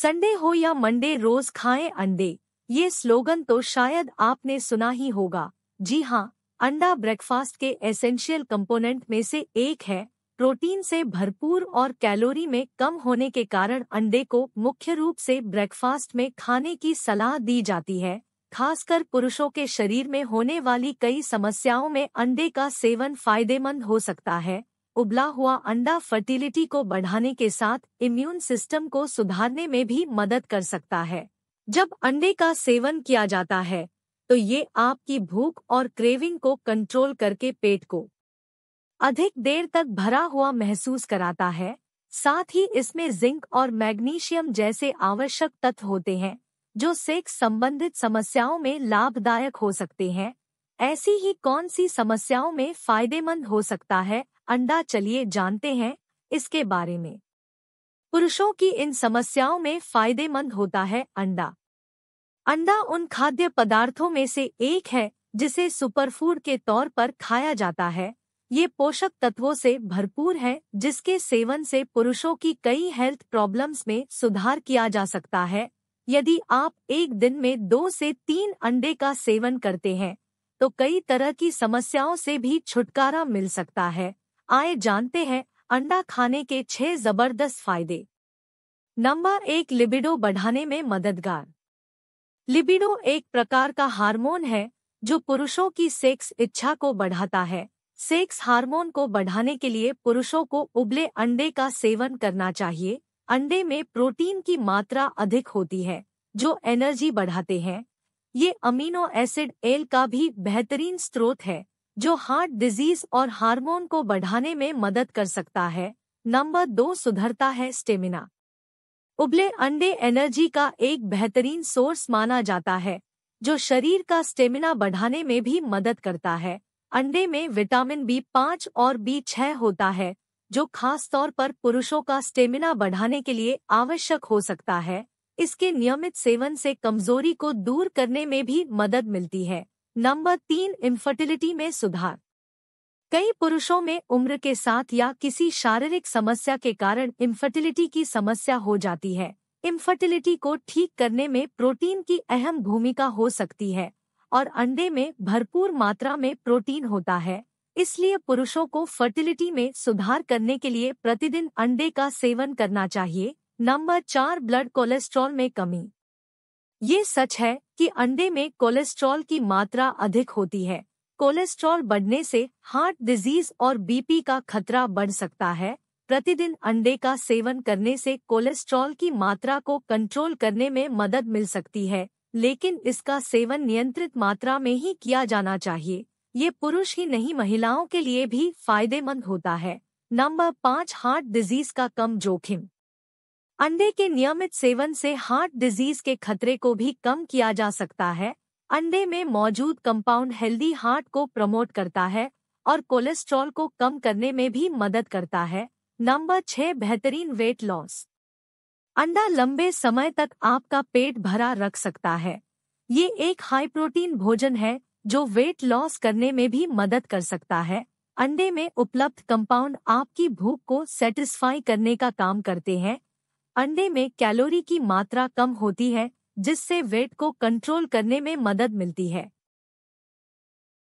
Sunday हो या Monday रोज खाएं अंडे ये स्लोगन तो शायद आपने सुना ही होगा जी हाँ अंडा ब्रेकफास्ट के एसेंशियल कंपोनेंट में से एक है प्रोटीन से भरपूर और कैलोरी में कम होने के कारण अंडे को मुख्य रूप से ब्रेकफास्ट में खाने की सलाह दी जाती है खासकर पुरुषों के शरीर में होने वाली कई समस्याओं में अंडे का सेवन फायदेमंद हो सकता है उबला हुआ अंडा फर्टिलिटी को बढ़ाने के साथ इम्यून सिस्टम को सुधारने में भी मदद कर सकता है जब अंडे का सेवन किया जाता है तो ये आपकी भूख और क्रेविंग को कंट्रोल करके पेट को अधिक देर तक भरा हुआ महसूस कराता है साथ ही इसमें जिंक और मैग्नीशियम जैसे आवश्यक तत्व होते हैं जो सेक्स संबंधित समस्याओं में लाभदायक हो सकते हैं ऐसी ही कौन सी समस्याओं में फायदेमंद हो सकता है अंडा चलिए जानते हैं इसके बारे में पुरुषों की इन समस्याओं में फायदेमंद होता है अंडा अंडा उन खाद्य पदार्थों में से एक है जिसे सुपरफूड के तौर पर खाया जाता है ये पोषक तत्वों से भरपूर है जिसके सेवन से पुरुषों की कई हेल्थ प्रॉब्लम्स में सुधार किया जा सकता है यदि आप एक दिन में दो से तीन अंडे का सेवन करते हैं तो कई तरह की समस्याओं से भी छुटकारा मिल सकता है आए जानते हैं अंडा खाने के छह जबरदस्त फायदे नंबर एक लिबिडो बढ़ाने में मददगार लिबिडो एक प्रकार का हार्मोन है जो पुरुषों की सेक्स इच्छा को बढ़ाता है सेक्स हार्मोन को बढ़ाने के लिए पुरुषों को उबले अंडे का सेवन करना चाहिए अंडे में प्रोटीन की मात्रा अधिक होती है जो एनर्जी बढ़ाते हैं ये अमीनो एसिड एल का भी बेहतरीन स्रोत है जो हार्ट डिजीज और हार्मोन को बढ़ाने में मदद कर सकता है नंबर दो सुधरता है स्टेमिना उबले अंडे एनर्जी का एक बेहतरीन सोर्स माना जाता है जो शरीर का स्टेमिना बढ़ाने में भी मदद करता है अंडे में विटामिन बी पाँच और बी छह होता है जो खास तौर पर पुरुषों का स्टेमिना बढ़ाने के लिए आवश्यक हो सकता है इसके नियमित सेवन से कमजोरी को दूर करने में भी मदद मिलती है नंबर तीन इन्फर्टिलिटी में सुधार कई पुरुषों में उम्र के साथ या किसी शारीरिक समस्या के कारण इन्फर्टिलिटी की समस्या हो जाती है इन्फर्टिलिटी को ठीक करने में प्रोटीन की अहम भूमिका हो सकती है और अंडे में भरपूर मात्रा में प्रोटीन होता है इसलिए पुरुषों को फर्टिलिटी में सुधार करने के लिए प्रतिदिन अंडे का सेवन करना चाहिए नंबर चार ब्लड कोलेस्ट्रॉल में कमी ये सच है कि अंडे में कोलेस्ट्रॉल की मात्रा अधिक होती है कोलेस्ट्रॉल बढ़ने से हार्ट डिजीज और बीपी का खतरा बढ़ सकता है प्रतिदिन अंडे का सेवन करने से कोलेस्ट्रॉल की मात्रा को कंट्रोल करने में मदद मिल सकती है लेकिन इसका सेवन नियंत्रित मात्रा में ही किया जाना चाहिए ये पुरुष ही नहीं महिलाओं के लिए भी फायदेमंद होता है नंबर पाँच हार्ट डिजीज का कम जोखिम अंडे के नियमित सेवन से हार्ट डिजीज के खतरे को भी कम किया जा सकता है अंडे में मौजूद कंपाउंड हेल्दी हार्ट को प्रमोट करता है और कोलेस्ट्रॉल को कम करने में भी मदद करता है नंबर छह बेहतरीन वेट लॉस अंडा लंबे समय तक आपका पेट भरा रख सकता है ये एक हाई प्रोटीन भोजन है जो वेट लॉस करने में भी मदद कर सकता है अंडे में उपलब्ध कंपाउंड आपकी भूख को सेटिस्फाई करने का काम करते हैं अंडे में कैलोरी की मात्रा कम होती है जिससे वेट को कंट्रोल करने में मदद मिलती है